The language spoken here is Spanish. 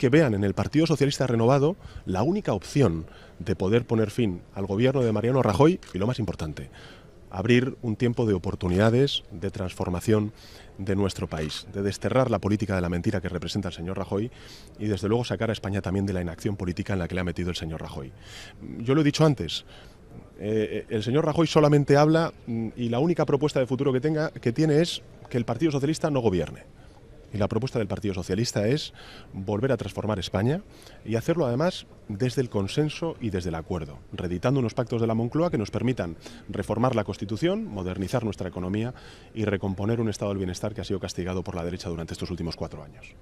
que vean en el Partido Socialista Renovado la única opción de poder poner fin al gobierno de Mariano Rajoy y lo más importante, abrir un tiempo de oportunidades, de transformación de nuestro país, de desterrar la política de la mentira que representa el señor Rajoy y desde luego sacar a España también de la inacción política en la que le ha metido el señor Rajoy. Yo lo he dicho antes, eh, el señor Rajoy solamente habla mm, y la única propuesta de futuro que, que tiene es que el Partido Socialista no gobierne. Y la propuesta del Partido Socialista es volver a transformar España y hacerlo además desde el consenso y desde el acuerdo, reeditando unos pactos de la Moncloa que nos permitan reformar la Constitución, modernizar nuestra economía y recomponer un estado del bienestar que ha sido castigado por la derecha durante estos últimos cuatro años.